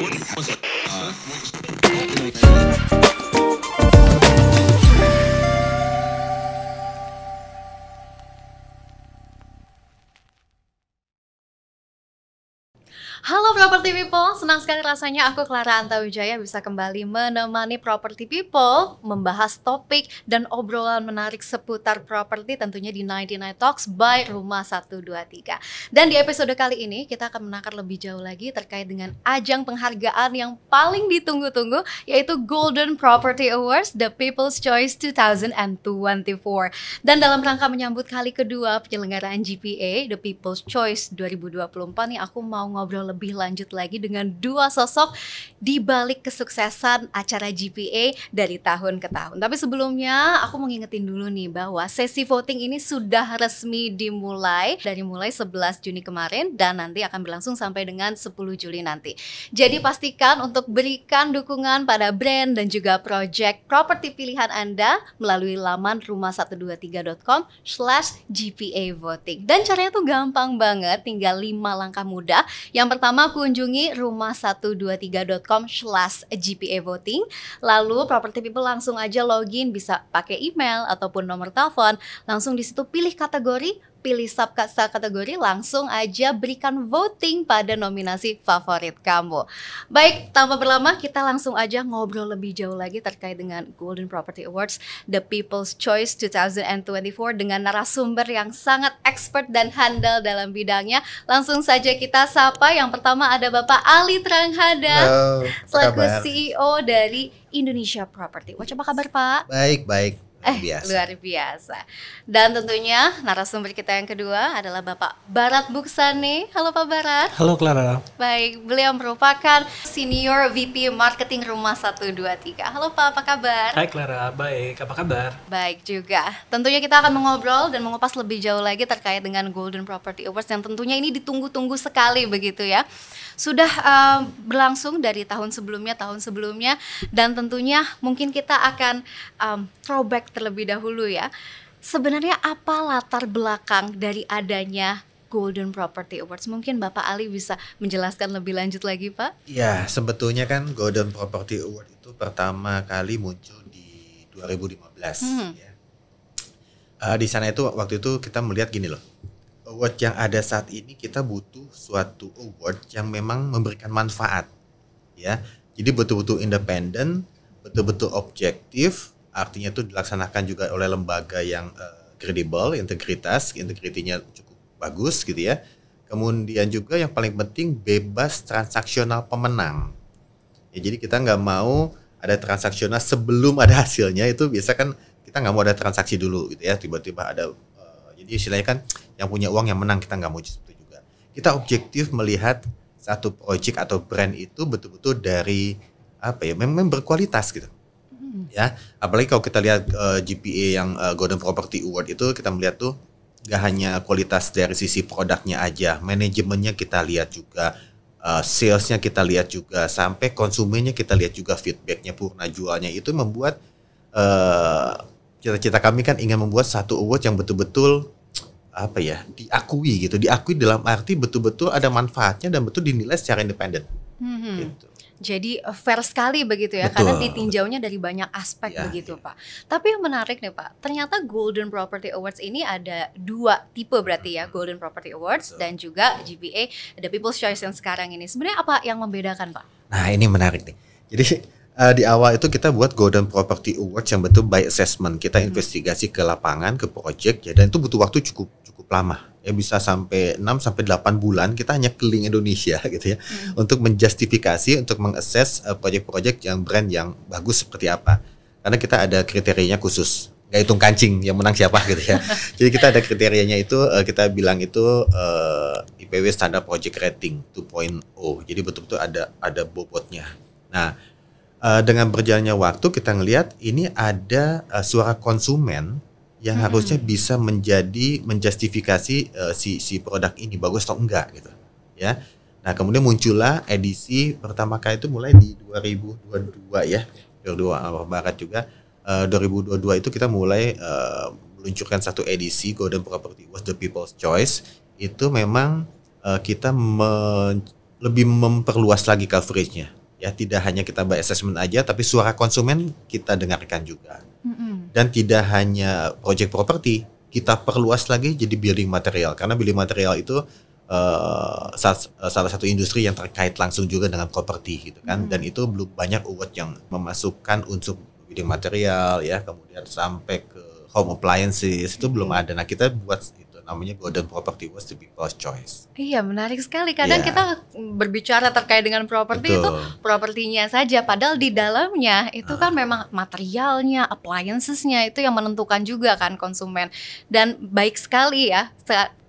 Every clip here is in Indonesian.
What was it? Uh, Halo Property People, senang sekali rasanya aku Clara Antawijaya bisa kembali menemani Property People membahas topik dan obrolan menarik seputar properti tentunya di 99 Talks by Rumah 123. Dan di episode kali ini kita akan menakar lebih jauh lagi terkait dengan ajang penghargaan yang paling ditunggu-tunggu yaitu Golden Property Awards The People's Choice 2024. Dan dalam rangka menyambut kali kedua penyelenggaraan GPA The People's Choice 2024 nih aku mau ngobrol lebih lanjut lagi dengan dua sosok di balik kesuksesan acara GPA dari tahun ke tahun. Tapi sebelumnya aku mau ngingetin dulu nih bahwa sesi voting ini sudah resmi dimulai dari mulai 11 Juni kemarin dan nanti akan berlangsung sampai dengan 10 Juli nanti. Jadi pastikan untuk berikan dukungan pada brand dan juga project properti pilihan Anda melalui laman rumah123.com slash GPA voting. Dan caranya tuh gampang banget, tinggal lima langkah mudah. Yang pertama Pertama kunjungi rumah123.com slash GPA Voting. Lalu property people langsung aja login bisa pakai email ataupun nomor telepon. Langsung di situ pilih kategori pilih sub kategori langsung aja berikan voting pada nominasi favorit kamu. Baik, tanpa berlama kita langsung aja ngobrol lebih jauh lagi terkait dengan Golden Property Awards The People's Choice 2024 dengan narasumber yang sangat expert dan handal dalam bidangnya. Langsung saja kita sapa. Yang pertama ada Bapak Ali Tranghada Halo, selaku CEO dari Indonesia Property. Wah, apa kabar Pak? Baik, baik. Eh, biasa. luar biasa. Dan tentunya narasumber kita yang kedua adalah Bapak Barat Buksani. Halo Pak Barat. Halo Clara. Baik, beliau merupakan Senior VP Marketing Rumah 123. Halo Pak, apa kabar? Hai Clara, baik. Apa kabar? Baik juga. Tentunya kita akan mengobrol dan mengupas lebih jauh lagi terkait dengan Golden Property Awards yang tentunya ini ditunggu-tunggu sekali begitu ya. Sudah uh, berlangsung dari tahun sebelumnya, tahun sebelumnya dan tentunya mungkin kita akan um, throwback terlebih dahulu ya. Sebenarnya apa latar belakang dari adanya Golden Property Awards. Mungkin Bapak Ali bisa menjelaskan lebih lanjut lagi, Pak? Ya, sebetulnya kan Golden Property Award itu pertama kali muncul di 2015. Hmm. Ya. Uh, di sana itu waktu itu kita melihat gini loh, award yang ada saat ini kita butuh suatu award yang memang memberikan manfaat, ya. Jadi betul-betul independen, betul-betul objektif, artinya itu dilaksanakan juga oleh lembaga yang eh, kredibel, uh, integritas, integritinya cukup bagus gitu ya. Kemudian juga yang paling penting bebas transaksional pemenang. Ya, jadi kita nggak mau ada transaksional sebelum ada hasilnya itu biasa kan kita nggak mau ada transaksi dulu gitu ya tiba-tiba ada uh, jadi istilahnya kan yang punya uang yang menang kita nggak mau itu juga. Kita objektif melihat satu project atau brand itu betul-betul dari apa ya memang berkualitas gitu ya apalagi kalau kita lihat uh, eh, GPA yang uh, Golden Property Award itu kita melihat tuh gak hanya kualitas dari sisi produknya aja manajemennya kita lihat juga uh, salesnya kita lihat juga sampai konsumennya kita lihat juga feedbacknya purna jualnya itu membuat uh, cita-cita kami kan ingin membuat satu award yang betul-betul apa ya diakui gitu diakui dalam arti betul-betul ada manfaatnya dan betul dinilai secara independen mm-hmm. gitu jadi eh, fair sekali begitu ya Betul. karena ditinjaunya dari banyak aspek ya, begitu ya. Pak. Tapi yang menarik nih Pak, ternyata Golden Property Awards ini ada dua tipe berarti ya, Golden Property Awards Betul. dan juga GBA The People's Choice yang sekarang ini. Sebenarnya apa yang membedakan Pak? Nah, ini menarik nih. Jadi uh, di awal itu kita buat Golden Property Awards yang betul by assessment. Kita hmm. investigasi ke lapangan, ke project ya dan itu butuh waktu cukup cukup lama ya bisa sampai 6 sampai 8 bulan kita hanya keliling Indonesia gitu ya hmm. untuk menjustifikasi untuk mengakses uh, eh, proyek-proyek yang brand yang bagus seperti apa. Karena kita ada kriterianya khusus. Gak hitung kancing yang menang siapa gitu ya. Jadi kita ada kriterianya itu uh, kita bilang itu uh, eh, IPW standar project rating 2.0. Jadi betul-betul ada ada bobotnya. Nah, uh, dengan berjalannya waktu kita ngelihat ini ada uh, suara konsumen yang hmm. harusnya bisa menjadi menjustifikasi uh, si si produk ini bagus atau enggak gitu ya nah kemudian muncullah edisi pertama kali itu mulai di 2022 ya 2022 awal barat juga eh, uh, 2022 itu kita mulai uh, meluncurkan satu edisi Golden Property was the people's choice itu memang uh, kita me lebih memperluas lagi coveragenya ya tidak hanya kita bahas assessment aja tapi suara konsumen kita dengarkan juga mm-hmm. dan tidak hanya project properti kita perluas lagi jadi building material karena building material itu uh, salah satu industri yang terkait langsung juga dengan properti gitu kan mm-hmm. dan itu belum banyak award yang memasukkan unsur building material ya kemudian sampai ke home appliances itu mm-hmm. belum ada nah kita buat namanya golden property was the people's choice. Iya, menarik sekali. Kadang yeah. kita berbicara terkait dengan properti itu propertinya saja padahal di dalamnya itu uh. kan ah. memang materialnya, appliancesnya itu yang menentukan juga kan konsumen. Dan baik sekali ya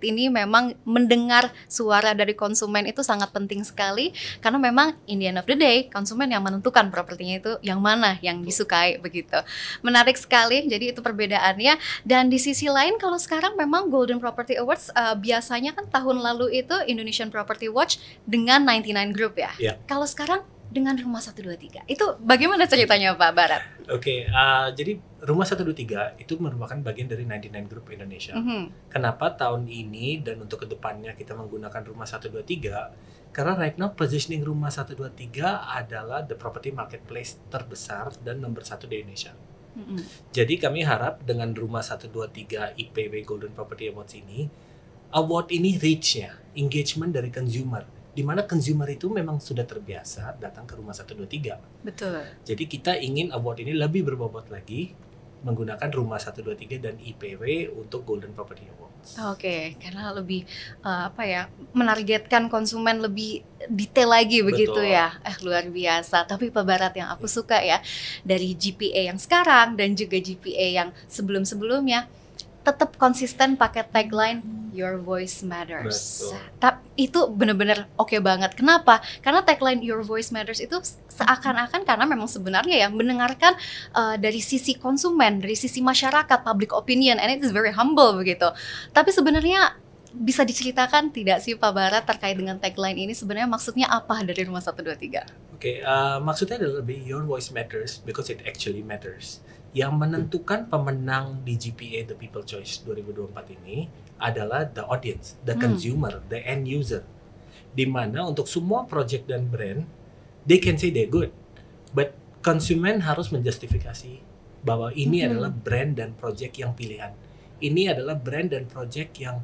ini memang mendengar suara dari konsumen itu sangat penting sekali karena memang in the end of the day konsumen yang menentukan propertinya itu yang mana yang disukai begitu. Menarik sekali. Jadi itu perbedaannya dan di sisi lain kalau sekarang memang Golden Property Awards uh, biasanya kan tahun lalu itu Indonesian Property Watch dengan 99 Group ya. Yeah. Kalau sekarang dengan Rumah 123? Itu bagaimana ceritanya Pak Barat? Oke, okay, uh, eh, jadi Rumah 123 itu merupakan bagian dari 99 Group Indonesia. Mm -hmm. Kenapa tahun ini dan untuk kedepannya kita menggunakan Rumah 123? Karena right now positioning Rumah 123 adalah the property marketplace terbesar dan nomor satu di Indonesia. Mm -hmm. Jadi kami harap dengan Rumah 123 IPW Golden Property Awards ini, award ini reach-nya, engagement dari consumer di mana consumer itu memang sudah terbiasa datang ke rumah 123. Betul. Jadi kita ingin award ini lebih berbobot lagi menggunakan rumah 123 dan IPW untuk Golden Property Awards. Oke, okay, karena lebih uh, apa ya, menargetkan konsumen lebih detail lagi Betul. begitu ya. Eh luar biasa. Tapi Pak Barat yang aku iya. suka ya dari GPA yang sekarang dan juga GPA yang sebelum-sebelumnya tetap konsisten pakai tagline Your voice matters. Tapi itu benar-benar oke okay banget. Kenapa? Karena tagline Your voice matters itu seakan-akan karena memang sebenarnya ya mendengarkan uh, dari sisi konsumen, dari sisi masyarakat, public opinion, and it is very humble begitu. Tapi sebenarnya bisa diceritakan tidak sih Pak Barat terkait dengan tagline ini sebenarnya maksudnya apa dari Rumah 123? Oke, okay, uh, eh, maksudnya adalah lebih your voice matters because it actually matters yang menentukan pemenang di GPA The People Choice 2024 ini adalah the audience, the hmm. consumer, the end user. Dimana untuk semua project dan brand, they can say they're good, but konsumen harus menjustifikasi bahwa ini hmm. adalah brand dan project yang pilihan. Ini adalah brand dan project yang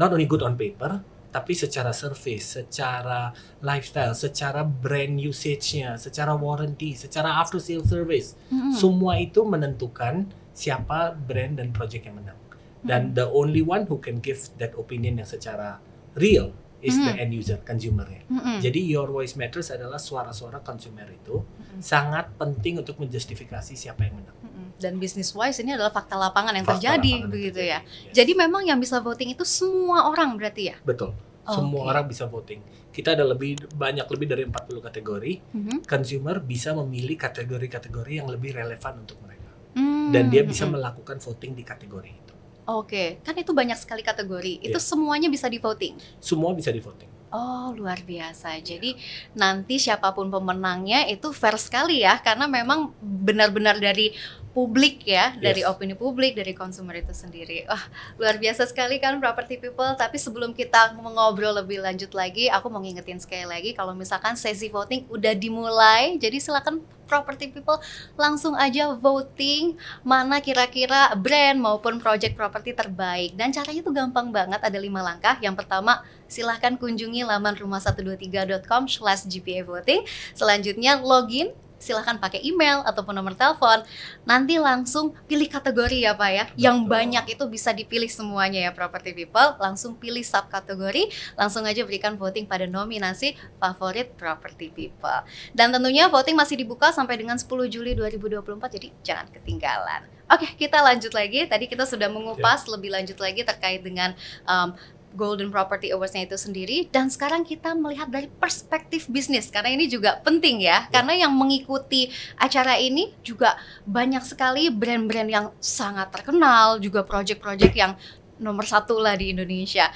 not only good on paper, tapi secara service, secara lifestyle, secara brand usage-nya, secara warranty, secara after sale service, mm -hmm. semua itu menentukan siapa brand dan project yang menang. Dan mm -hmm. the only one who can give that opinion yang secara real is mm -hmm. the end user, consumernya. Mm -hmm. Jadi your voice matters adalah suara-suara consumer itu mm -hmm. sangat penting untuk menjustifikasi siapa yang menang. dan business wise ini adalah fakta lapangan yang fakta terjadi lapangan begitu ya. terjadi. ya. Yes. Jadi memang yang bisa voting itu semua orang berarti ya. Betul. Semua orang bisa voting. Kita ada lebih banyak lebih dari 40 kategori. Mm -hmm. Consumer bisa memilih kategori-kategori yang lebih relevan untuk mereka. Mm -hmm. Dan dia bisa mhm. melakukan voting di kategori itu. Oke, okay. kan itu banyak sekali kategori. Itu iya. semuanya bisa di voting. Semua bisa di voting. Oh, luar biasa. Jadi yeah. nanti siapapun pemenangnya itu fair sekali ya karena memang benar-benar dari publik ya yes. dari opini publik dari konsumer itu sendiri wah luar biasa sekali kan property people tapi sebelum kita mengobrol lebih lanjut lagi aku mau ngingetin sekali lagi kalau misalkan sesi voting udah dimulai jadi silakan property people langsung aja voting mana kira-kira brand maupun project property terbaik dan caranya tuh gampang banget ada lima langkah yang pertama silahkan kunjungi laman rumah 123.com slash GPA voting selanjutnya login silahkan pakai email ataupun nomor telepon. Nanti langsung pilih kategori ya Pak ya. Betul. Yang banyak itu bisa dipilih semuanya ya property people. Langsung pilih subkategori, langsung aja berikan voting pada nominasi favorit property people. Dan tentunya voting masih dibuka sampai dengan 10 Juli 2024 jadi jangan ketinggalan. Oke, kita lanjut lagi. Tadi kita sudah mengupas yeah. lebih lanjut lagi terkait dengan um, Golden Property Awards-nya itu sendiri dan sekarang kita melihat dari perspektif bisnis karena ini juga penting ya. ya, karena yang mengikuti acara ini juga banyak sekali brand-brand yang sangat terkenal juga project-project yang nomor satu lah di Indonesia.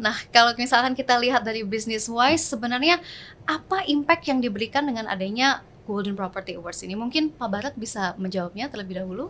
Nah, kalau misalkan kita lihat dari business wise, sebenarnya apa impact yang diberikan dengan adanya Golden Property Awards ini? Mungkin Pak Barat bisa menjawabnya terlebih dahulu.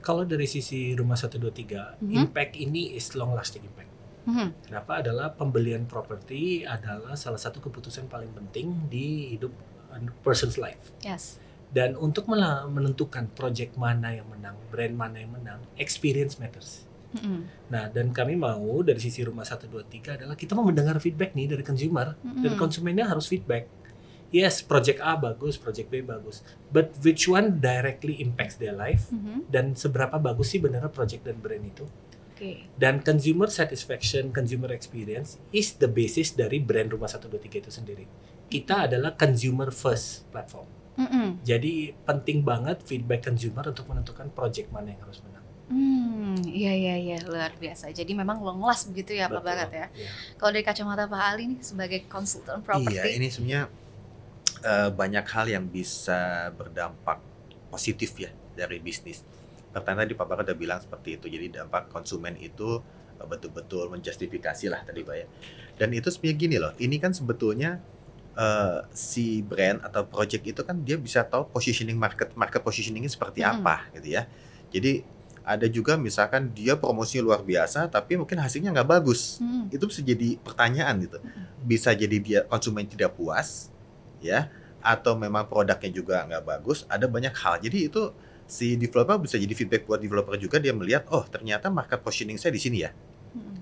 Kalau dari sisi rumah 123, mm -hmm. impact ini is long lasting impact. Hmm. Kenapa adalah pembelian properti adalah salah satu keputusan paling penting di hidup uh, person's life. Yes. Dan untuk menentukan project mana yang menang, brand mana yang menang, experience matters. -hmm. Nah, dan kami mau dari sisi rumah 123 adalah kita mau mendengar feedback nih dari consumer, mm -hmm. dan konsumennya harus feedback. Yes, project A bagus, project B bagus, but which one directly impacts their life mm -hmm. dan seberapa bagus sih benar project dan brand itu? Dan consumer satisfaction, consumer experience is the basis dari brand Rumah 123 itu sendiri. Kita adalah consumer first platform. Mm -hmm. Jadi penting banget feedback consumer untuk menentukan project mana yang harus menang. Hmm, iya iya iya luar biasa. Jadi memang long last begitu ya Betul, Pak Barat ya. Iya. Kalau dari kacamata Pak Ali nih sebagai konsultan properti. Iya, ini sebenarnya uh, banyak hal yang bisa berdampak positif ya dari bisnis pertanyaan tadi Pak kan udah bilang seperti itu. Jadi dampak konsumen itu eh, betul-betul menjustifikasi lah tadi Pak ya. Dan itu sebenarnya gini loh, ini kan sebetulnya uh, si brand atau project itu kan dia bisa tahu positioning market market positioningnya seperti hmm. apa gitu ya. Jadi ada juga misalkan dia promosinya luar biasa tapi mungkin hasilnya nggak bagus. Hmm. Itu bisa jadi pertanyaan gitu. Bisa jadi dia konsumen tidak puas ya atau memang produknya juga nggak bagus. Ada banyak hal. Jadi itu si developer bisa jadi feedback buat developer juga dia melihat oh ternyata market positioning saya di sini ya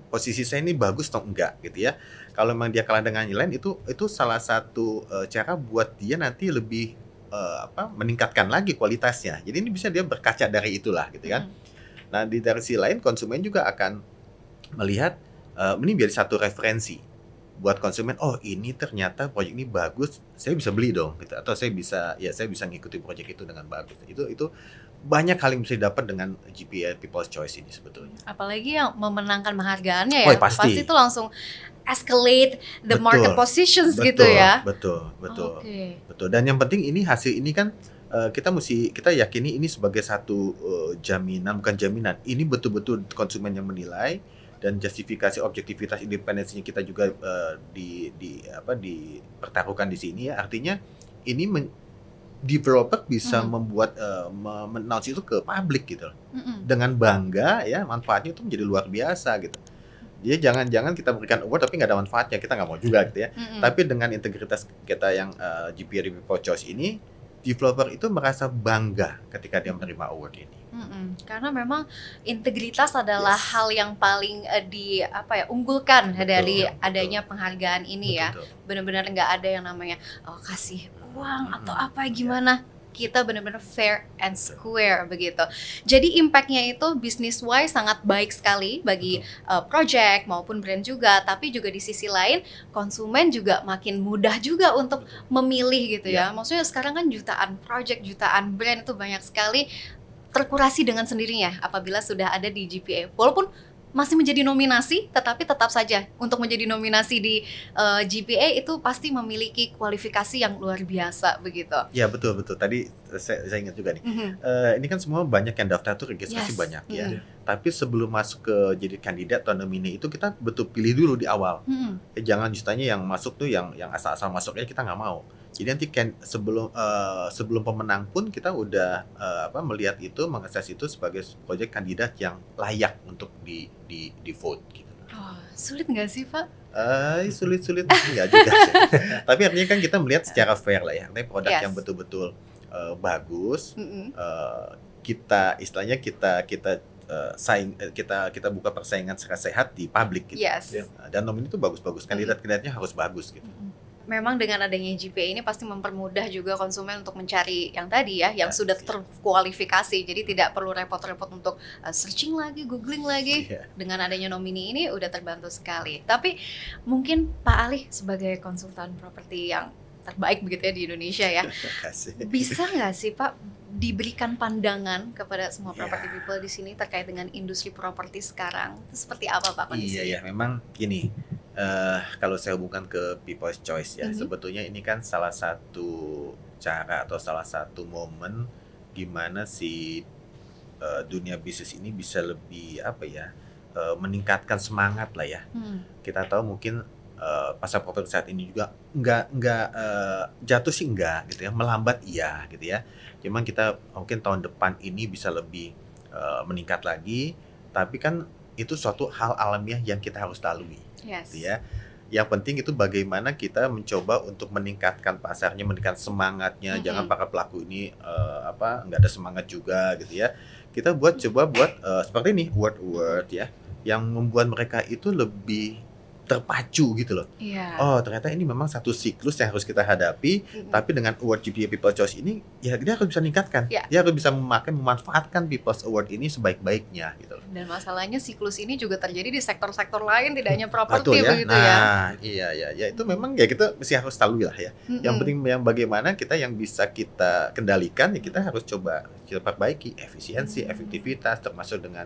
posisi saya ini bagus atau enggak gitu ya kalau memang dia kalah dengan yang lain itu itu salah satu uh, cara buat dia nanti lebih uh, apa meningkatkan lagi kualitasnya jadi ini bisa dia berkaca dari itulah gitu kan nah di dari sisi lain konsumen juga akan melihat uh, ini biar satu referensi buat konsumen oh ini ternyata proyek ini bagus saya bisa beli dong gitu atau saya bisa ya saya bisa ngikuti proyek itu dengan bagus gitu. itu itu banyak hal yang bisa didapat dengan GPA People's Choice ini sebetulnya. Apalagi yang memenangkan penghargaannya ya, oh, pasti. pasti itu langsung escalate the betul, market positions gitu betul, gitu ya. Betul, betul, oh, okay. betul. Dan yang penting ini hasil ini kan uh, kita mesti kita yakini ini sebagai satu uh, jaminan bukan jaminan. Ini betul-betul konsumen yang menilai dan justifikasi objektivitas independensinya kita juga uh, di di apa dipertaruhkan di sini ya artinya ini men, developer bisa mm -hmm. membuat uh, eh, menaus itu ke publik gitu mm -hmm. dengan bangga ya manfaatnya itu menjadi luar biasa gitu jadi jangan-jangan kita berikan award tapi nggak ada manfaatnya kita nggak mau juga gitu ya mm -hmm. tapi dengan integritas kita yang uh, eh, GPR Choice ini developer itu merasa bangga ketika dia menerima award ini. Mm-mm, karena memang integritas adalah yes. hal yang paling uh, di apa ya unggulkan betul, dari ya, betul. adanya penghargaan ini ya. betul, ya. Benar-benar nggak ada yang namanya oh kasih uang mm-hmm. atau apa iya. gimana. Yeah kita benar-benar fair and square begitu. Jadi impactnya itu bisnis wise sangat baik sekali bagi uh, project maupun brand juga, tapi juga di sisi lain konsumen juga makin mudah juga untuk memilih gitu ya. ya. Maksudnya sekarang kan jutaan project, jutaan brand itu banyak sekali terkurasi dengan sendirinya apabila sudah ada di GPA. Walaupun masih menjadi nominasi, tetapi tetap saja untuk menjadi nominasi di uh, eh, GPA itu pasti memiliki kualifikasi yang luar biasa begitu. Ya betul betul. Tadi eh, saya, saya ingat juga nih, mm -hmm. uh, ini kan semua banyak yang daftar tuh registrasi yes. banyak ya. Mm -hmm. Tapi sebelum masuk ke jadi kandidat atau nomine itu kita betul pilih dulu di awal. Mm -hmm. jangan justanya yang masuk tuh yang yang asal-asal masuknya kita nggak mau. Jadi nanti can, sebelum uh, sebelum pemenang pun kita udah uh, apa melihat itu, mengakses itu sebagai proyek kandidat yang layak untuk di di di vote gitu. Oh, sulit nggak sih Pak? Eh, uh, sulit-sulit nggak juga. Sih. Tapi artinya kan kita melihat secara fair lah ya. Artinya produk yes. yang betul-betul uh, bagus. Mm -hmm. uh, kita istilahnya kita kita uh, saing kita kita buka persaingan secara sehat di publik gitu. Yes. Ya. Dan nomin itu bagus-bagus kandidat-kandidatnya harus bagus gitu. Mm memang dengan adanya GPA ini pasti mempermudah juga konsumen untuk mencari yang tadi ya, yang yes. sudah terkualifikasi. Jadi tidak perlu repot-repot untuk eh, searching lagi, googling lagi. Yeah. Dengan adanya nomini ini udah terbantu sekali. Tapi mungkin Pak Ali sebagai konsultan properti yang terbaik begitu ya di Indonesia ya. Bisa nggak sih Pak diberikan pandangan kepada semua yeah. property people di sini terkait dengan industri properti sekarang? Itu seperti apa Pak Iya Iya ya, memang gini uh, kalau saya hubungkan ke people's choice ya, mm -hmm. sebetulnya ini kan salah satu cara atau salah satu momen gimana si uh, dunia bisnis ini bisa lebih apa ya uh, meningkatkan semangat lah ya. Hmm. Kita tahu mungkin uh, pasar properti saat ini juga nggak nggak uh, jatuh sih nggak gitu ya, melambat iya gitu ya. Cuman kita mungkin tahun depan ini bisa lebih uh, meningkat lagi, tapi kan itu suatu hal alamiah yang kita harus lalui. Yes. Gitu ya. Yang penting itu bagaimana kita mencoba untuk meningkatkan pasarnya, meningkatkan semangatnya. Mm -hmm. Jangan para pelaku ini uh, apa nggak ada semangat juga gitu ya. Kita buat coba buat uh, seperti ini word-word ya yang membuat mereka itu lebih terpacu gitu loh. Yeah. Oh ternyata ini memang satu siklus yang harus kita hadapi, mm-hmm. tapi dengan award GPA People Choice ini ya dia harus bisa meningkatkan, yeah. dia harus bisa memakai memanfaatkan People's Award ini sebaik-baiknya gitu. Loh. Dan masalahnya siklus ini juga terjadi di sektor-sektor lain, tidak hanya properti ya? begitu nah, ya. Nah iya iya ya itu mm-hmm. memang ya kita mesti harus tahu lah ya. Mm-hmm. Yang penting yang bagaimana kita yang bisa kita kendalikan ya kita harus coba kita perbaiki efisiensi, mm-hmm. efektivitas termasuk dengan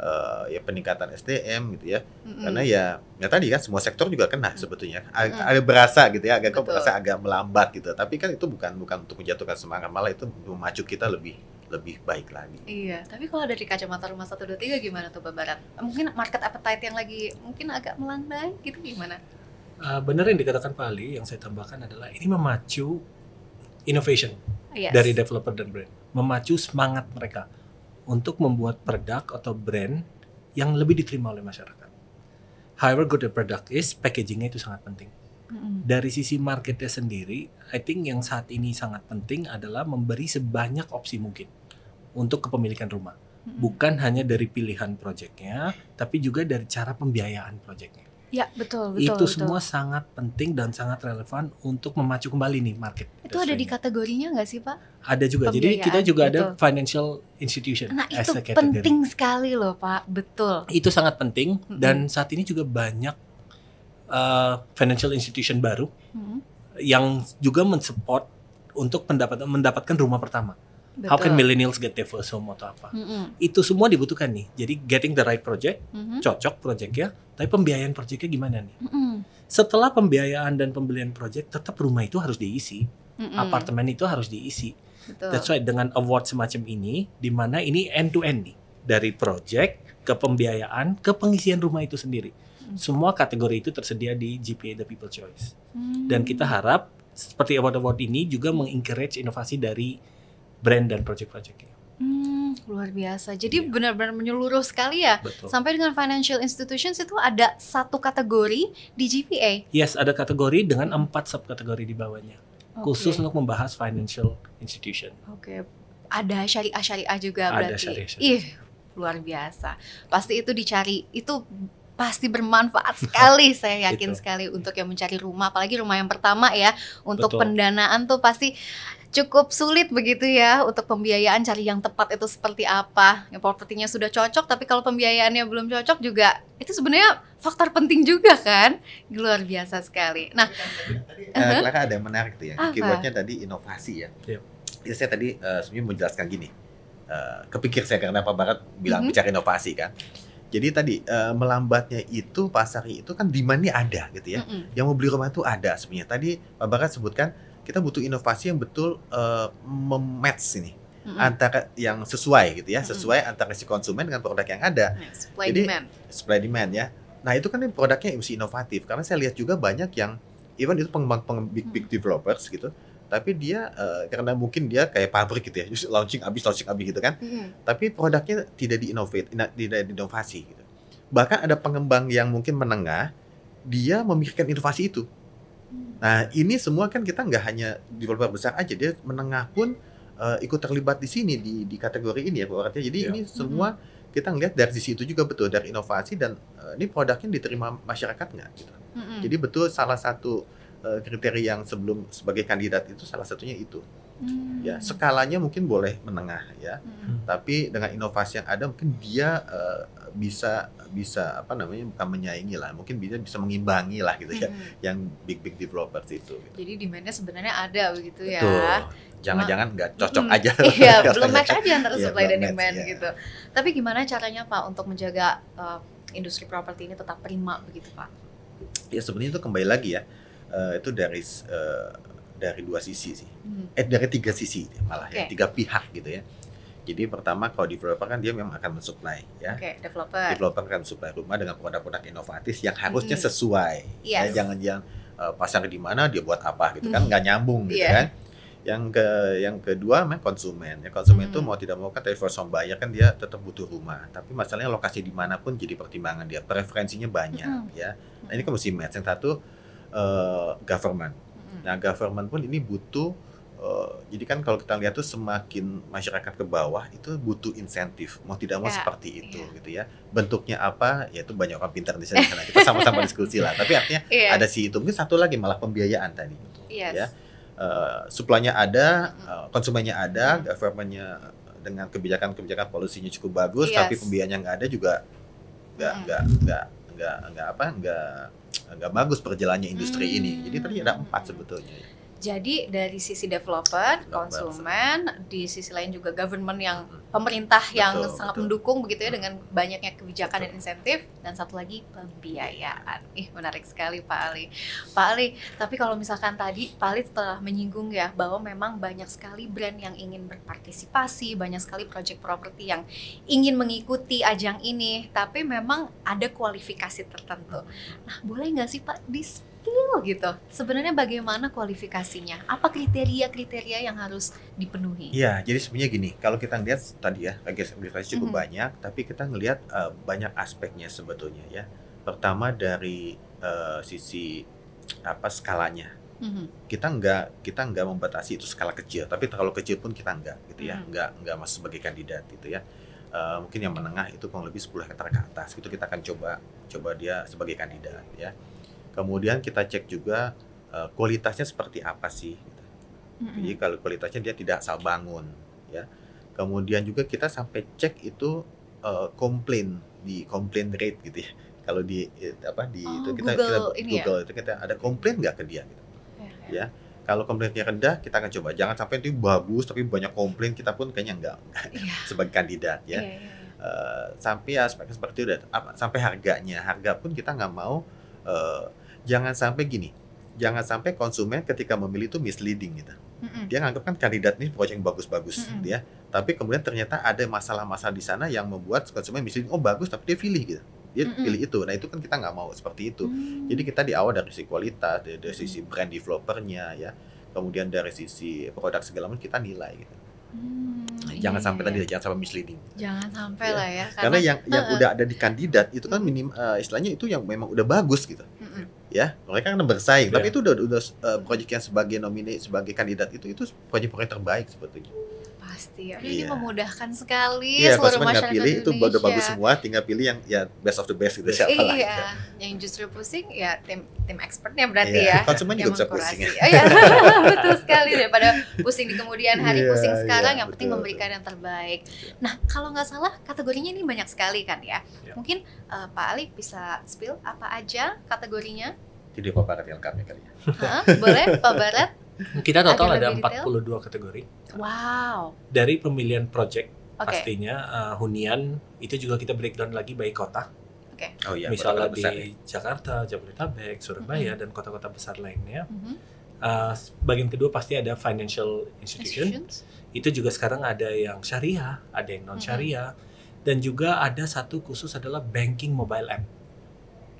uh, ya peningkatan SDM gitu ya mm-hmm. karena ya ya tadi kan semua sektor juga kena sebetulnya ada mm-hmm. berasa gitu ya agak kok berasa agak melambat gitu tapi kan itu bukan bukan untuk menjatuhkan semangat malah itu memacu kita lebih lebih baik lagi. Iya, tapi kalau dari kacamata rumah satu dua tiga gimana tuh Barat? Mungkin market appetite yang lagi mungkin agak melandai gitu gimana? Uh, eh, bener yang dikatakan Pak Ali yang saya tambahkan adalah ini memacu innovation yes. dari developer dan brand, memacu semangat mereka untuk membuat produk atau brand yang lebih diterima oleh masyarakat. However good the product is, packagingnya itu sangat penting. Dari sisi marketnya sendiri, I think yang saat ini sangat penting adalah memberi sebanyak opsi mungkin untuk kepemilikan rumah. Bukan hanya dari pilihan proyeknya, tapi juga dari cara pembiayaan proyeknya. Ya betul betul. Itu betul. semua sangat penting dan sangat relevan untuk memacu kembali nih market. Itu ada di kategorinya nggak sih pak? Ada juga. Jadi kita juga betul. ada financial institution. Nah itu penting sekali loh pak, betul. Itu sangat penting mm -hmm. dan saat ini juga banyak uh, financial institution baru mm -hmm. yang juga mensupport untuk mendapatkan rumah pertama. Betul. How can millennials get their first home atau apa? Mm -hmm. Itu semua dibutuhkan nih. Jadi getting the right project, mm -hmm. cocok projectnya, tapi pembiayaan projectnya gimana nih? Mm -hmm. Setelah pembiayaan dan pembelian project, tetap rumah itu harus diisi, mm -hmm. apartemen itu harus diisi. Betul. That's why dengan award semacam ini, di mana ini end to end nih, dari project ke pembiayaan ke pengisian rumah itu sendiri. Mm -hmm. Semua kategori itu tersedia di GPA The People Choice. Mm -hmm. Dan kita harap seperti award-award ini juga mengencourage inovasi dari brand dan project-projectnya. Hmm, luar biasa. Jadi yeah. benar-benar menyeluruh sekali ya. Betul. Sampai dengan financial institutions itu ada satu kategori di GPA. Yes, ada kategori dengan empat subkategori di bawahnya. Okay. Khusus untuk membahas financial institution. Oke. Okay. Ada syariah-syariah juga ada berarti. Syariah -syariah. Ih, luar biasa. Pasti itu dicari. Itu pasti bermanfaat sekali saya yakin gitu. sekali untuk yang mencari rumah apalagi rumah yang pertama ya untuk Betul. pendanaan tuh pasti cukup sulit begitu ya untuk pembiayaan cari yang tepat itu seperti apa. Ya, propertinya sudah cocok, tapi kalau pembiayaannya belum cocok juga itu sebenarnya faktor penting juga kan, luar biasa sekali. Nah, kan tadi, eh, uh, -huh. ada yang menarik tuh ya, keywordnya tadi inovasi ya. Yeah. saya tadi uh, sebenarnya menjelaskan gini, uh, kepikir saya karena Pak Barat bilang mm -hmm. bicara inovasi kan. Jadi tadi uh, melambatnya itu pasar itu kan demandnya ada gitu ya. Mm -hmm. Yang mau beli rumah itu ada sebenarnya. Tadi Pak Barat sebutkan kita butuh inovasi yang betul uh, mematch ini mm-hmm. antara yang sesuai gitu ya, mm-hmm. sesuai antara si konsumen dengan produk yang ada. Yeah, supply Jadi demand. supply demand ya. Nah itu kan produknya mesti inovatif karena saya lihat juga banyak yang even itu pengembang-pengembang big big developers gitu tapi dia uh, karena mungkin dia kayak pabrik gitu ya just launching abis launching abis gitu kan mm. tapi produknya tidak diinovate tidak diinovasi gitu bahkan ada pengembang yang mungkin menengah dia memikirkan inovasi itu Nah, ini semua kan kita nggak hanya developer besar aja, dia menengah pun uh, ikut terlibat di sini di di kategori ini ya, Bu Jadi yeah. ini semua mm-hmm. kita ngelihat dari sisi itu juga betul dari inovasi dan uh, ini produknya diterima masyarakat nggak gitu. Mm-hmm. Jadi betul salah satu uh, kriteria yang sebelum sebagai kandidat itu salah satunya itu. Hmm. Ya, skalanya mungkin boleh menengah ya. Hmm. Tapi dengan inovasi yang ada mungkin dia uh, bisa bisa apa namanya bukan menyaingi lah, mungkin bisa bisa mengimbangi lah gitu ya hmm. yang big big developers itu gitu. Jadi demandnya sebenarnya ada begitu ya. Betul. Jangan-jangan nggak -jangan cocok hmm, aja. Iya, belum match aja antara supply iya, dan demand iya. gitu. Tapi gimana caranya Pak untuk menjaga uh, industri properti ini tetap prima begitu Pak? Ya sebenarnya itu kembali lagi ya. Uh, itu dari uh, dari dua sisi sih. Hmm. Eh dari tiga sisi malah okay. ya, tiga pihak gitu ya. Jadi pertama kalau developer kan dia memang akan mensuplai ya. Okay, developer. Developer kan mensuplai rumah dengan produk-produk inovatif yang harusnya -hmm. sesuai. Ya, yes. Ya jangan yang uh, eh, pasang di mana dia buat apa gitu kan, -hmm. kan nggak nyambung gitu yeah. kan. Yang ke yang kedua memang konsumen. Ya konsumen itu -hmm. mau tidak mau kan first home kan dia tetap butuh rumah. Tapi masalahnya lokasi di mana pun jadi pertimbangan dia. Preferensinya banyak -hmm. ya. Nah, ini hmm. kan mesti match. Yang satu uh, government Hmm. Nah, government pun ini butuh Uh, jadi kan kalau kita lihat tuh semakin masyarakat ke bawah itu butuh insentif mau tidak mau yeah. seperti iya. itu yeah. gitu ya bentuknya apa ya itu banyak orang pintar di sana kita sama-sama diskusi lah tapi artinya yeah. ada si itu mungkin satu lagi malah pembiayaan tadi gitu ya. yes. ya uh, eh, suplanya ada uh, hmm. eh, konsumennya ada hmm. governmentnya dengan kebijakan-kebijakan polusinya cukup bagus yes. tapi pembiayaannya nggak ada juga nggak hmm. nggak nggak nggak apa nggak nggak bagus perjalannya industri hmm. ini. Jadi tadi ada hmm. empat sebetulnya. Jadi dari sisi developer, konsumen, di sisi lain juga government yang hmm. pemerintah betul, yang sangat mendukung begitu ya dengan hmm. banyaknya kebijakan betul. dan insentif dan satu lagi pembiayaan. Ih, menarik sekali Pak Ali. Pak Ali, tapi kalau misalkan tadi Pak Ali telah menyinggung ya bahwa memang banyak sekali brand yang ingin berpartisipasi, banyak sekali project properti yang ingin mengikuti ajang ini, tapi memang ada kualifikasi tertentu. Hmm. Nah, boleh nggak sih Pak di kecil gitu. Sebenarnya bagaimana kualifikasinya? Apa kriteria-kriteria yang harus dipenuhi? Iya, jadi sebenarnya gini, kalau kita ngelihat tadi ya, agensi mm-hmm. cukup mm -hmm. banyak, tapi kita ngelihat uh, eh, banyak aspeknya sebetulnya ya. Pertama dari uh, sisi apa skalanya. Mm -hmm. Kita nggak kita nggak membatasi itu skala kecil, tapi kalau kecil pun kita nggak gitu ya, mm -hmm. nggak nggak masuk sebagai kandidat gitu ya. Uh, mungkin yang menengah itu kurang lebih 10 hektar ke atas gitu kita akan coba coba dia sebagai kandidat ya Kemudian kita cek juga uh, kualitasnya seperti apa sih. Gitu. Mm-hmm. Jadi kalau kualitasnya dia tidak asal bangun, ya. Kemudian juga kita sampai cek itu uh, komplain di komplain rate gitu ya. Kalau di eh, apa di oh, itu kita Google, kita Google ya? itu kita ada komplain nggak ke dia gitu. Yeah, yeah. Ya. Kalau komplainnya rendah, kita akan coba. Jangan sampai itu bagus tapi banyak komplain kita pun kayaknya enggak yeah. sebagai kandidat ya. Yeah, yeah. Uh, sampai aspek seperti udah sampai harganya. Harga pun kita nggak mau uh, jangan sampai gini jangan sampai konsumen ketika memilih itu misleading gitu Mm-hmm. Dia nganggap kan kandidat ini pokoknya yang bagus-bagus mm-hmm. ya. Tapi kemudian ternyata ada masalah-masalah di sana yang membuat konsumen misleading, oh bagus tapi dia pilih gitu. Dia mm-hmm. pilih itu. Nah, itu kan kita nggak mau seperti itu. Mm-hmm. Jadi kita di awal dari sisi kualitas, dari, dari sisi brand developernya ya. Kemudian dari sisi produk segala macam kita nilai gitu. Hmm, nah, jangan iya, sampai iya. tadi iya. jangan sampai misleading. Jangan sampai ya. lah ya. Karena, karena yang yang udah ada di kandidat itu kan minim uh, istilahnya itu yang memang udah bagus gitu ya mereka kan bersaing yeah. tapi iya. itu udah udah uh, proyek yang sebagai nominasi sebagai kandidat itu itu proyek-proyek terbaik sebetulnya pasti. Ya. iya. ini memudahkan sekali iya, seluruh masyarakat pilih Indonesia. itu udah bagus semua, tinggal pilih yang ya best of the best gitu siapa iya. lah. Iya, yang justru pusing ya tim tim expertnya berarti iya. ya. Konsumen juga bisa pusing. Ya. Oh, iya. betul sekali daripada pusing di kemudian hari, iya, pusing iya, sekarang iya, yang betul, penting memberikan yang terbaik. Nah, kalau nggak salah kategorinya ini banyak sekali kan ya. Iya. Mungkin uh, Pak Ali bisa spill apa aja kategorinya? Jadi Pak Barat yang kami kali ya. Hah, boleh Pak Barat? Kita total ada ada 42 kategori. Wow. Dari pemilihan project okay. pastinya uh, hunian itu juga kita breakdown lagi baik kota. Okay. Oh iya. Misalnya kota -kota di ya. Jakarta, Jabodetabek, Surabaya mm -hmm. dan kota-kota besar lainnya. Mm -hmm. uh, bagian kedua pasti ada financial institution. Itu juga sekarang ada yang syariah, ada yang non syariah. Mm -hmm. Dan juga ada satu khusus adalah banking mobile app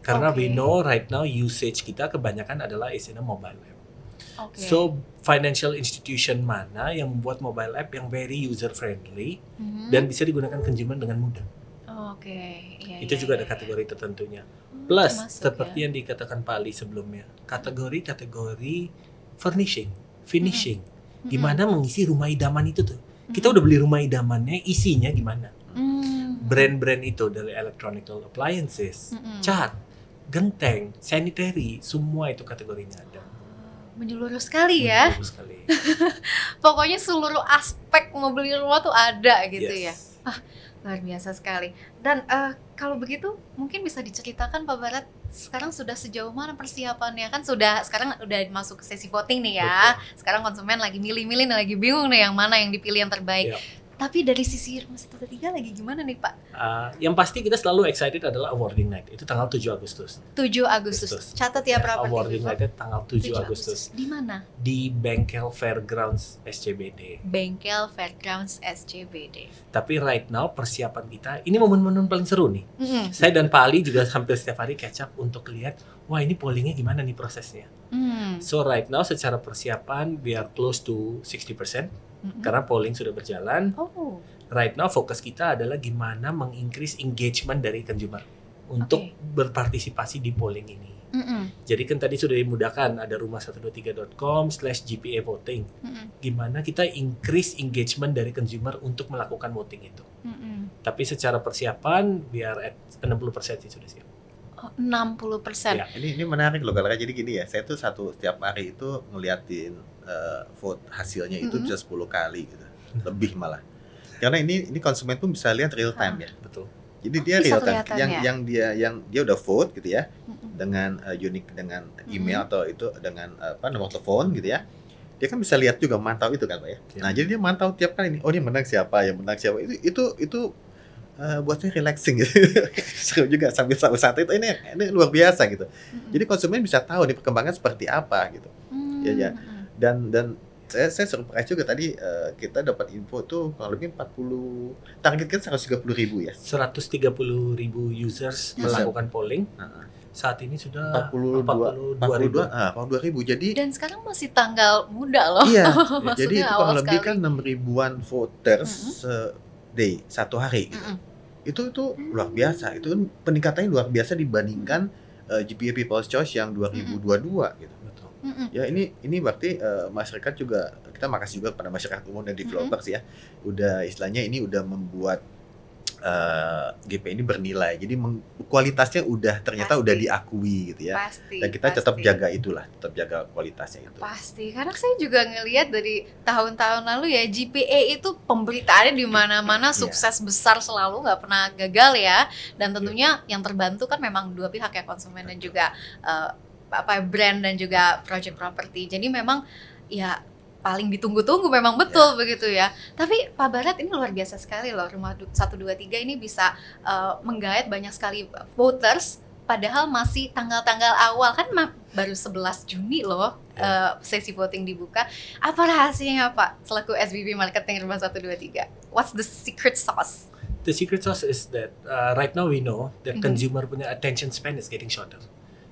karena okay. we know right now usage kita kebanyakan adalah is mobile Okay. So financial institution mana yang membuat mobile app yang very user friendly mm-hmm. dan bisa digunakan konsumen dengan mudah. Oh, Oke. Okay. Ya, Itu ya, juga ya, ada iya, kategori iya. tertentunya. Hmm, Plus masuk, seperti ya. yang dikatakan Pak Ali sebelumnya, kategori-kategori furnishing, finishing, mm-hmm. Mhm. gimana mm-hmm. mengisi rumah idaman itu tuh. Kita mhm. udah beli rumah idamannya, isinya gimana? mm Brand-brand itu dari electronic appliances, mm-hmm. cat, genteng, sanitary, semua itu kategorinya menyeluruh sekali ya. Menyeluruh sekali. Pokoknya seluruh aspek mau beli rumah tuh ada gitu ya. yes. ya. Ah, luar biasa sekali. Dan uh, kalau begitu mungkin bisa diceritakan Pak Barat sekarang sudah sejauh mana persiapannya kan sudah sekarang udah masuk ke sesi voting nih ya. Betul. Sekarang konsumen lagi milih-milih lagi bingung nih yang mana yang dipilih yang terbaik. Yep. Iya. Tapi dari sisi rumah satu tiga lagi gimana nih Pak? Uh, yang pasti kita selalu excited adalah awarding night. Itu tanggal 7 Agustus. 7 Agustus. Agustus. Catat ya, ya Awarding night tanggal 7, 7 Agustus. Agustus. Di mana? Di Bengkel Fairgrounds SCBD. Bengkel Fairgrounds SCBD. Tapi right now persiapan kita ini momen-momen paling seru nih. Mm -hmm. Saya dan Pak Ali juga hampir setiap hari catch up untuk lihat wah ini pollingnya gimana nih prosesnya. Mm. So right now secara persiapan we are close to 60% hmm karena polling sudah berjalan. Oh. Right now fokus kita adalah gimana mengincrease engagement dari consumer untuk okay. berpartisipasi di polling ini. Mm-hmm. Jadi kan tadi sudah dimudahkan ada rumah com slash GPA voting. Mm-hmm. Gimana kita increase engagement dari consumer untuk melakukan voting itu. Mm-hmm. Tapi secara persiapan biar at 60% sih sudah siap. Oh, 60%. Ya, ini ini menarik loh karena jadi gini ya. Saya tuh satu setiap hari itu ngeliatin uh, vote hasilnya itu mm -hmm. bisa 10 kali gitu. Lebih malah. Karena ini ini konsumen pun bisa lihat real time hmm. ya. Betul. Jadi dia bisa real time yang ya? yang dia yang dia udah vote gitu ya mm -hmm. dengan uh, eh, unik dengan email mm -hmm. atau itu dengan uh, apa nomor telepon gitu ya. Dia kan bisa lihat juga mantau itu kan Pak ya. Yeah. Nah, jadi dia mantau tiap kali oh, ini oh dia menang siapa, yang menang siapa. Itu itu itu uh, buat saya relaxing gitu. Seru juga sambil satu-satu itu ini ini luar biasa gitu. Mm -hmm. Jadi konsumen bisa tahu nih perkembangan seperti apa gitu. Mm -hmm. Ya ya dan dan saya, saya surprise juga tadi uh, kita dapat info tuh kurang lebih 40 target kan 130 ribu ya 130 ribu users User. melakukan polling uh -huh. saat ini sudah 42, 42 ribu. Ah, 42 ribu jadi dan sekarang masih tanggal muda loh iya jadi itu kurang lebih kan sekali. kan 6 ribuan voters mm -hmm. day satu hari gitu. mm -hmm. itu itu mm. luar biasa itu kan peningkatannya luar biasa dibandingkan uh, eh, GPA People's Choice yang 2022 mm -hmm. gitu betul Mm-mm. Ya ini ini berarti uh, masyarakat juga kita makasih juga kepada masyarakat umum dan developer mm-hmm. ya. Udah istilahnya ini udah membuat uh, eh, GP ini bernilai. Jadi meng, kualitasnya udah ternyata pasti. udah diakui gitu ya. Pasti. Dan kita pasti. tetap jaga itulah, tetap jaga kualitasnya itu. Pasti. Karena saya juga ngelihat dari tahun-tahun lalu ya GPA itu pemberitaannya di mana-mana iya. sukses besar selalu nggak pernah gagal ya. Dan iya. tentunya yeah. yang terbantu kan memang dua pihak ya konsumen Betul. dan juga uh, apa brand dan juga project property. Jadi memang ya paling ditunggu-tunggu memang betul yeah. begitu ya. Tapi Pak Barat ini luar biasa sekali loh rumah 123 ini bisa uh, menggait banyak sekali voters padahal masih tanggal-tanggal awal kan baru 11 Juni loh yeah. Ya. uh, sesi voting dibuka. Apa rahasianya Pak selaku SBB marketing rumah 123? What's the secret sauce? The secret sauce is that uh, right now we know that mm -hmm. consumer punya attention span is getting shorter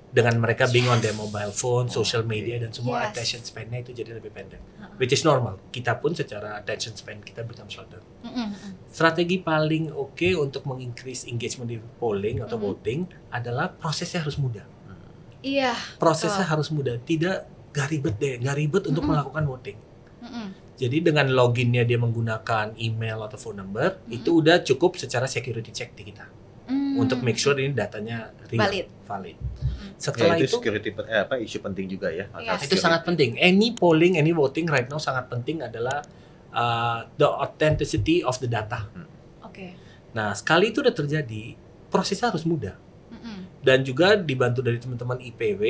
dengan mereka yes. being on their mobile phone, social media dan semua yes. attention span-nya itu jadi lebih pendek. Uh-uh. Which is normal. Kita pun secara attention span kita become shorter. Mm -hmm. Strategi paling oke okay untuk mengincrease engagement di polling atau voting adalah prosesnya harus mudah. Iya. Prosesnya betul. harus mudah, tidak gak ribet deh, gak ribet untuk melakukan voting. Jadi dengan loginnya dia menggunakan email atau phone number, itu udah cukup secara security check di kita. Mm. Untuk make sure ini datanya real, valid. valid setelah ya, itu, itu security eh, apa isu penting juga ya. Iya. Itu sangat penting. Any polling, any voting right now sangat penting adalah uh, the authenticity of the data. Hmm. Oke. Okay. Nah, sekali itu udah terjadi, prosesnya harus mudah. Mm -hmm. Dan juga dibantu dari teman-teman IPW,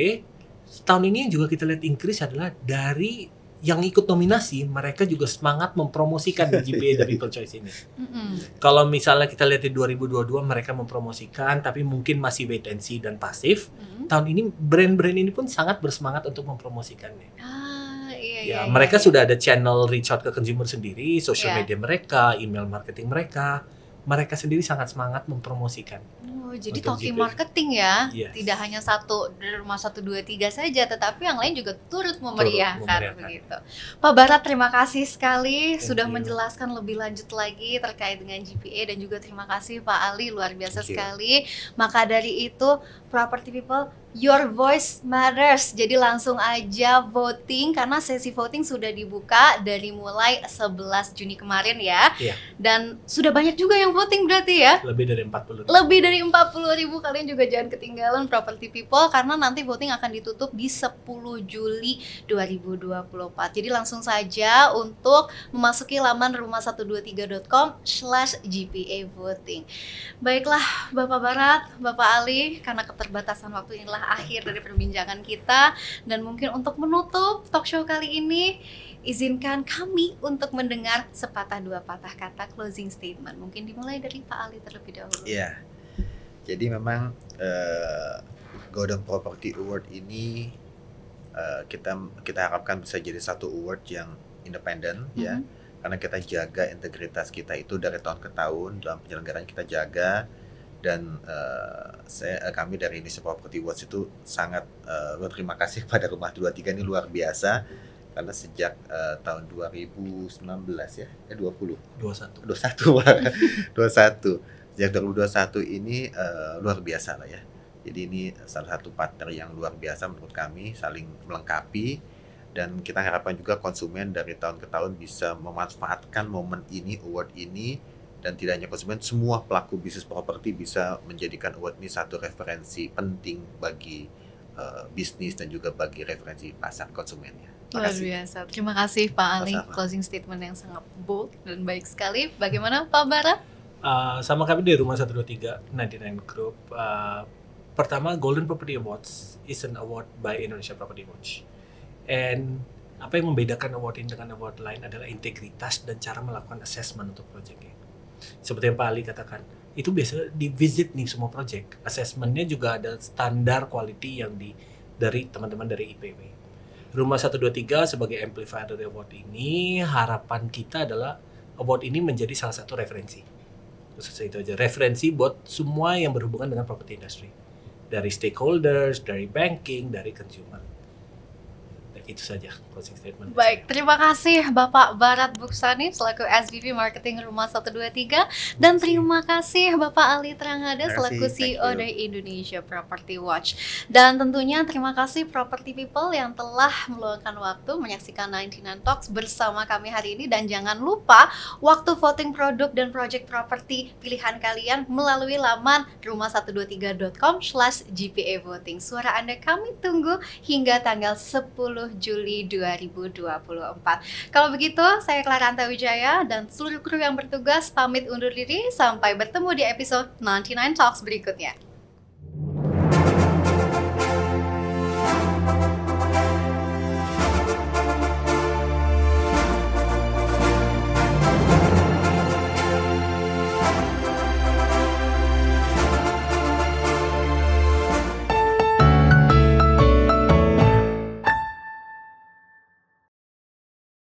tahun ini yang juga kita lihat increase adalah dari yang ikut nominasi mereka juga semangat mempromosikan GPA The People Choice ini. Mm-hmm. Kalau misalnya kita lihat di 2022 mereka mempromosikan tapi mungkin masih wait and see dan pasif. mm Tahun ini brand-brand ini pun sangat bersemangat untuk mempromosikannya. Ah, iya, ya, iya, iya mereka iya. sudah ada channel reach out ke consumer sendiri, social yeah. media mereka, email marketing mereka mereka sendiri sangat semangat mempromosikan. Oh, jadi talking gitu. marketing ya, yes. tidak hanya satu dari rumah satu dua tiga saja, tetapi yang lain juga turut memeriahkan, begitu. Pak Barat terima kasih sekali Thank sudah you. menjelaskan lebih lanjut lagi terkait dengan GPA dan juga terima kasih Pak Ali luar biasa sekali. Maka dari itu, property people Your voice matters. Jadi langsung aja voting karena sesi voting sudah dibuka dari mulai 11 Juni kemarin ya. Iya. Dan sudah banyak juga yang voting berarti ya. Lebih dari 40 ribu. Lebih dari 40 ribu. Kalian juga jangan ketinggalan Property People karena nanti voting akan ditutup di 10 Juli 2024. Jadi langsung saja untuk memasuki laman rumah123.com slash GPA voting. Baiklah Bapak Barat, Bapak Ali, karena keterbatasan waktu inilah akhir dari perbincangan kita dan mungkin untuk menutup talk show kali ini izinkan kami untuk mendengar sepatah dua patah kata closing statement. Mungkin dimulai dari Pak Ali terlebih dahulu. Iya. Jadi memang uh, Golden Property Award ini uh, kita kita harapkan bisa jadi satu award yang independen mm -hmm. ya. Mm-hmm. Karena kita jaga integritas kita itu dari tahun ke tahun dalam penyelenggaraan kita jaga dan uh, saya uh, kami dari Indonesia Property Watch itu sangat uh, berterima kasih pada Rumah 23 ini luar biasa karena sejak uh, tahun 2019 ya, eh 20 21 21 21 sejak 2021 ini uh, luar biasa lah ya. Jadi ini salah satu partner yang luar biasa menurut kami saling melengkapi dan kita harapkan juga konsumen dari tahun ke tahun bisa memanfaatkan momen ini award ini dan tidak hanya konsumen, semua pelaku bisnis properti bisa menjadikan award ini satu referensi penting bagi uh, bisnis dan juga bagi referensi pasar konsumennya. Luar biasa. Terima kasih Pak Ali, closing statement yang sangat bold dan baik sekali. Bagaimana Pak Bara? Uh, sama kami di Rumah 123, 99 Group. Uh, pertama, Golden Property Awards is an award by Indonesia Property Watch. And apa yang membedakan award ini dengan award lain adalah integritas dan cara melakukan assessment untuk proyeknya seperti yang Pak Ali katakan itu biasa di visit nih semua project assessmentnya juga ada standar quality yang di dari teman-teman dari IPW Rumah 123 sebagai amplifier dari award ini harapan kita adalah award ini menjadi salah satu referensi khususnya itu aja referensi buat semua yang berhubungan dengan property industry dari stakeholders, dari banking, dari consumer itu saja closing statement. Baik, terima kasih Bapak Barat Buksani selaku SVP Marketing Rumah 123 dan terima kasih Bapak Ali Trangada selaku CEO dari Indonesia Property Watch. Dan tentunya terima kasih Property People yang telah meluangkan waktu menyaksikan 99 Talks bersama kami hari ini dan jangan lupa waktu voting produk dan project property pilihan kalian melalui laman rumah123.com/gpa slash voting. Suara Anda kami tunggu hingga tanggal 10 Juli 2024. Kalau begitu, saya Clara Anta Wijaya dan seluruh kru yang bertugas pamit undur diri sampai bertemu di episode 99 Talks berikutnya.